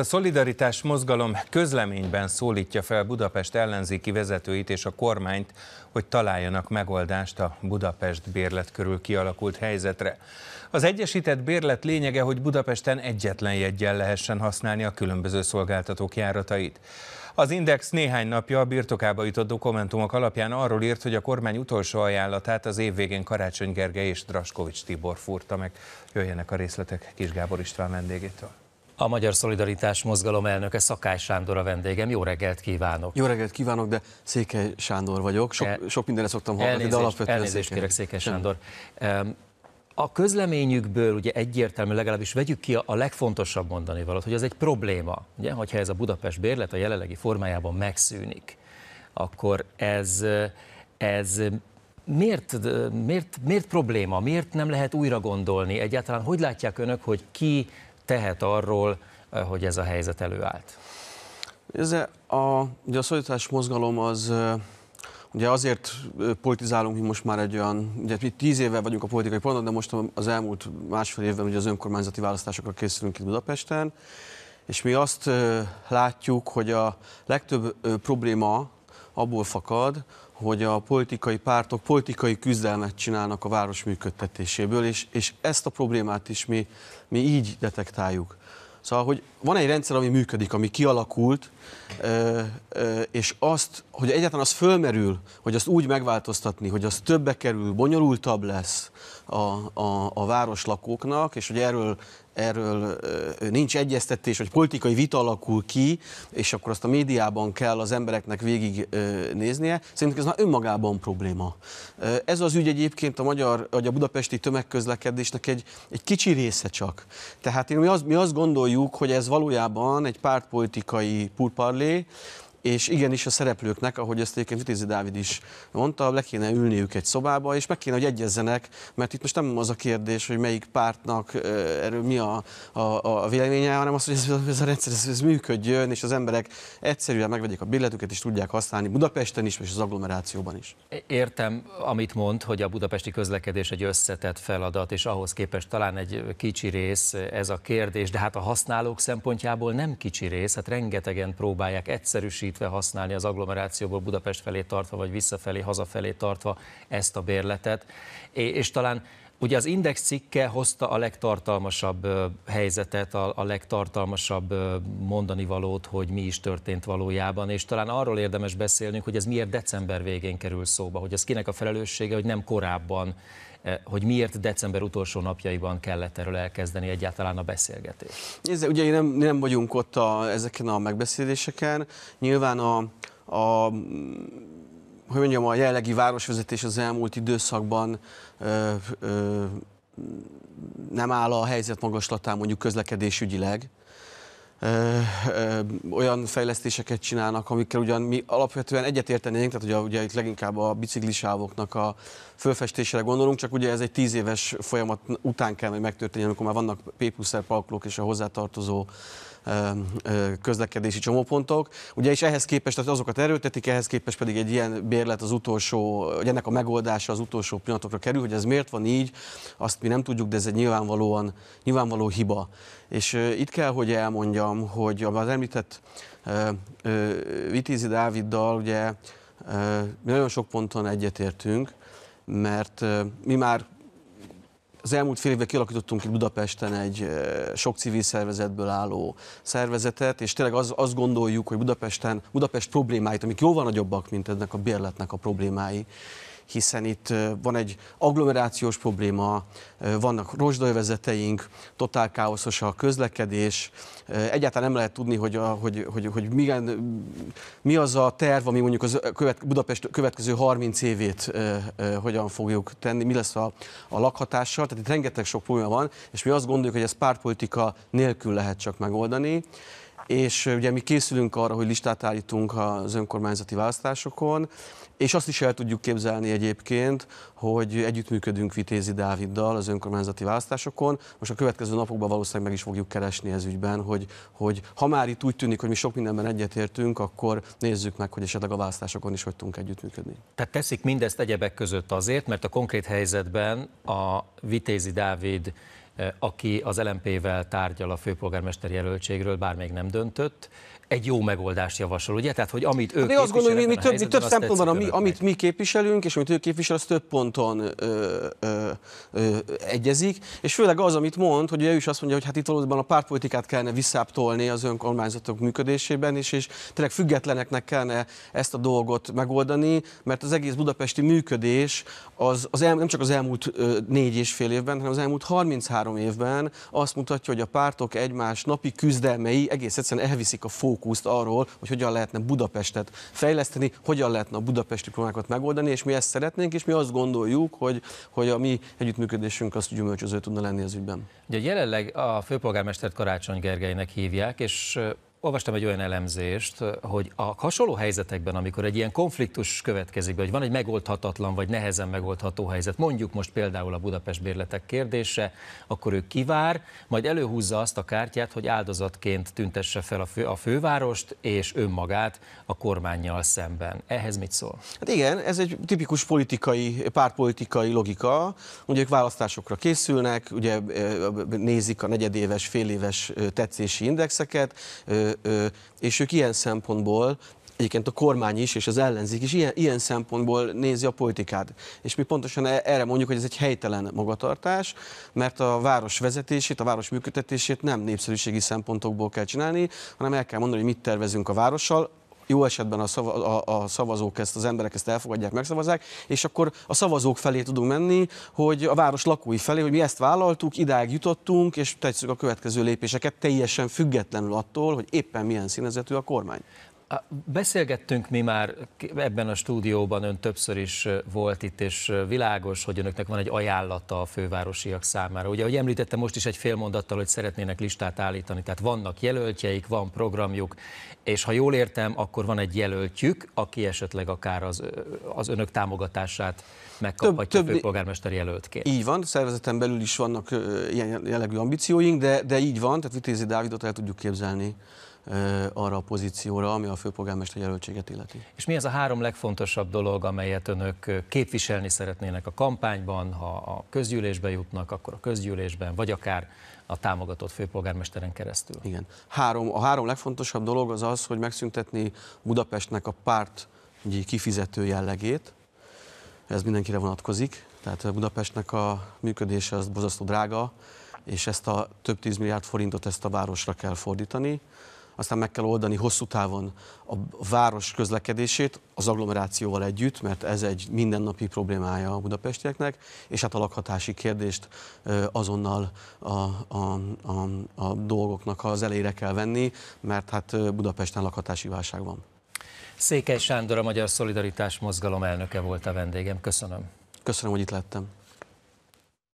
a Szolidaritás mozgalom közleményben szólítja fel Budapest ellenzéki vezetőit és a kormányt, hogy találjanak megoldást a Budapest bérlet körül kialakult helyzetre. Az egyesített bérlet lényege, hogy Budapesten egyetlen jegyen lehessen használni a különböző szolgáltatók járatait. Az Index néhány napja a birtokába jutott dokumentumok alapján arról írt, hogy a kormány utolsó ajánlatát az év végén Karácsony Gergely és Draskovics Tibor fúrta meg. Jöjjenek a részletek Kis Gábor István vendégétől. A Magyar Szolidaritás Mozgalom elnöke Szakály Sándor a vendégem. Jó reggelt kívánok! Jó reggelt kívánok, de Székely Sándor vagyok. Sok, El, sok mindenre szoktam hallgatni, elnézést, de alapvetően Elnézést Székely. kérek Székely Sándor. Nem. A közleményükből ugye egyértelmű, legalábbis vegyük ki a legfontosabb mondani valót, hogy ez egy probléma, ugye, hogyha ez a Budapest bérlet a jelenlegi formájában megszűnik, akkor ez, ez miért, miért, miért probléma, miért nem lehet újra gondolni egyáltalán, hogy látják önök, hogy ki tehet arról, eh, hogy ez a helyzet előállt? Ez a, ugye a szolidaritás mozgalom az eh, Ugye azért eh, politizálunk mi most már egy olyan, ugye mi tíz éve vagyunk a politikai ponton, de most az elmúlt másfél évben ugye az önkormányzati választásokra készülünk itt Budapesten, és mi azt látjuk, hogy a legtöbb probléma abból fakad, hogy a politikai pártok politikai küzdelmet csinálnak a város működtetéséből, és, és ezt a problémát is mi, mi így detektáljuk. Szóval, hogy van egy rendszer, ami működik, ami kialakult, ö, ö, és azt, hogy egyáltalán az fölmerül, hogy azt úgy megváltoztatni, hogy az többe kerül, bonyolultabb lesz a, a, a városlakóknak, és hogy erről erről nincs egyeztetés, hogy politikai vita alakul ki, és akkor azt a médiában kell az embereknek végig néznie. Szerintem ez már önmagában probléma. Ez az ügy egyébként a magyar, vagy a budapesti tömegközlekedésnek egy, egy kicsi része csak. Tehát én, mi, azt, mi azt gondoljuk, hogy ez valójában egy pártpolitikai parler. és igenis a szereplőknek, ahogy ezt egyébként Vitézi Dávid is mondta, le kéne ülniük egy szobába, és meg kéne, hogy egyezzenek, mert itt most nem az a kérdés, hogy melyik pártnak erről mi a, a, a véleménye, hanem az, hogy ez, ez a rendszer ez, ez működjön, és az emberek egyszerűen megvegyék a billetüket, és tudják használni Budapesten is, és az agglomerációban is. Értem, amit mond, hogy a budapesti közlekedés egy összetett feladat, és ahhoz képest talán egy kicsi rész ez a kérdés, de hát a használók szempontjából nem kicsi rész, hát rengetegen próbálják egyszerűsíteni közvetítve használni az agglomerációból Budapest felé tartva, vagy visszafelé, hazafelé tartva ezt a bérletet. És talán Ugye az Index cikke hozta a legtartalmasabb helyzetet, a, legtartalmasabb mondani valót, hogy mi is történt valójában, és talán arról érdemes beszélnünk, hogy ez miért december végén kerül szóba, hogy ez kinek a felelőssége, hogy nem korábban, e, hogy miért december utolsó napjaiban kellett erről elkezdeni egyáltalán a beszélgetést. Nézd, ugye nem, nem vagyunk ott a, ezeken a megbeszéléseken, nyilván a, a hogy mondjam, a jellegi városvezetés az elmúlt időszakban ö, ö, nem áll a helyzet magaslatán mondjuk közlekedésügyileg. Ö, ö, olyan fejlesztéseket csinálnak, amikkel ugyan mi alapvetően egyetértenénk, tehát ugye, ugye itt leginkább a biciklisávoknak a fölfestésére gondolunk, csak ugye ez egy tíz éves folyamat után kell, hogy megtörténjen, amikor már vannak P pluszer parkolók és a hozzátartozó közlekedési csomópontok. Ugye és ehhez képest, tehát azokat erőltetik, ehhez képest pedig egy ilyen bérlet az utolsó, hogy ennek a megoldása az utolsó pillanatokra kerül, hogy ez miért van így, azt mi nem tudjuk, de ez egy nyilvánvalóan, nyilvánvaló hiba. És itt kell, hogy elmondjam, hogy az említett Vitézi Dáviddal ugye mi nagyon sok ponton egyetértünk, mert mi már az elmúlt fél évben kialakítottunk itt Budapesten egy sok civil szervezetből álló szervezetet, és tényleg az, azt gondoljuk, hogy Budapesten, Budapest problémáit, amik jóval nagyobbak, mint ennek a bérletnek a problémái, hiszen itt van egy agglomerációs probléma, vannak rozsdaövezeteink, totál káoszos a közlekedés, egyáltalán nem lehet tudni, hogy, a, hogy, hogy, hogy milyen, mi az a terv, ami mondjuk az követ, Budapest következő 30 évét hogyan fogjuk tenni, mi lesz a, a lakhatással, tehát itt rengeteg sok probléma van, és mi azt gondoljuk, hogy ezt pártpolitika nélkül lehet csak megoldani, és ugye mi készülünk arra, hogy listát állítunk az önkormányzati választásokon, és azt is el tudjuk képzelni egyébként, hogy együttműködünk Vitézi Dáviddal az önkormányzati választásokon. Most a következő napokban valószínűleg meg is fogjuk keresni ez ügyben, hogy, hogy ha már itt úgy tűnik, hogy mi sok mindenben egyetértünk, akkor nézzük meg, hogy esetleg a választásokon is hogy tudunk együttműködni. Tehát teszik mindezt egyebek között azért, mert a konkrét helyzetben a Vitézi Dávid aki az LMP-vel tárgyal a főpolgármester jelöltségről, bár még nem döntött, egy jó megoldást javasol, ugye? Tehát, hogy amit ők hát azt gondolom, hogy mi, mi több, mi több van, ami, amit mi képviselünk, és amit ő képvisel, az több ponton ö, ö, ö, egyezik, és főleg az, amit mond, hogy ő is azt mondja, hogy hát itt valóban a pártpolitikát kellene visszáptolni az önkormányzatok működésében, és, és tényleg függetleneknek kellene ezt a dolgot megoldani, mert az egész budapesti működés az, az el, nem csak az elmúlt ö, négy és fél évben, hanem az elmúlt 33 évben azt mutatja, hogy a pártok egymás napi küzdelmei egész egyszerűen elviszik a fókusz fókuszt arról, hogy hogyan lehetne Budapestet fejleszteni, hogyan lehetne a budapesti problémákat megoldani, és mi ezt szeretnénk, és mi azt gondoljuk, hogy, hogy a mi együttműködésünk az gyümölcsöző tudna lenni az ügyben. Ugye jelenleg a főpolgármestert Karácsony Gergelynek hívják, és Olvastam egy olyan elemzést, hogy a hasonló helyzetekben, amikor egy ilyen konfliktus következik be, hogy van egy megoldhatatlan vagy nehezen megoldható helyzet, mondjuk most például a Budapest bérletek kérdése, akkor ő kivár, majd előhúzza azt a kártyát, hogy áldozatként tüntesse fel a, fő, a fővárost és önmagát a kormányjal szemben. Ehhez mit szól? Hát igen, ez egy tipikus politikai, pártpolitikai logika. Ugye ők választásokra készülnek, ugye nézik a negyedéves, féléves tetszési indexeket, és ők ilyen szempontból egyébként a kormány is, és az ellenzék is ilyen, ilyen szempontból nézi a politikát. És mi pontosan e, erre mondjuk, hogy ez egy helytelen magatartás, mert a város vezetését, a város működtetését nem népszerűségi szempontokból kell csinálni, hanem el kell mondani, hogy mit tervezünk a várossal, jó esetben a, szava, a, a szavazók ezt, az emberek ezt elfogadják, megszavazzák, és akkor a szavazók felé tudunk menni, hogy a város lakói felé, hogy mi ezt vállaltuk, idáig jutottunk, és tetszük a következő lépéseket teljesen függetlenül attól, hogy éppen milyen színezetű a kormány. Beszélgettünk mi már ebben a stúdióban, ön többször is volt itt, és világos, hogy önöknek van egy ajánlata a fővárosiak számára. Ugye, ahogy említettem, most is egy fél mondattal, hogy szeretnének listát állítani, tehát vannak jelöltjeik, van programjuk, és ha jól értem, akkor van egy jelöltjük, aki esetleg akár az, az önök támogatását megkaphatja több, több, főpolgármester jelöltként. Így van, szervezeten belül is vannak ilyen jellegű ambícióink, de, de így van, tehát Vitézi Dávidot el tudjuk képzelni arra a pozícióra, ami a főpolgármester jelöltséget illeti. És mi az a három legfontosabb dolog, amelyet önök képviselni szeretnének a kampányban, ha a közgyűlésbe jutnak, akkor a közgyűlésben, vagy akár a támogatott főpolgármesteren keresztül? Igen. Három, a három legfontosabb dolog az az, hogy megszüntetni Budapestnek a párt kifizető jellegét, ez mindenkire vonatkozik, tehát Budapestnek a működése az bozasztó drága, és ezt a több tízmilliárd forintot ezt a városra kell fordítani aztán meg kell oldani hosszú távon a város közlekedését az agglomerációval együtt, mert ez egy mindennapi problémája a budapestieknek, és hát a lakhatási kérdést azonnal a, a, a, a dolgoknak az elére kell venni, mert hát Budapesten lakhatási válság van. Székely Sándor, a Magyar Szolidaritás Mozgalom elnöke volt a vendégem. Köszönöm. Köszönöm, hogy itt lettem.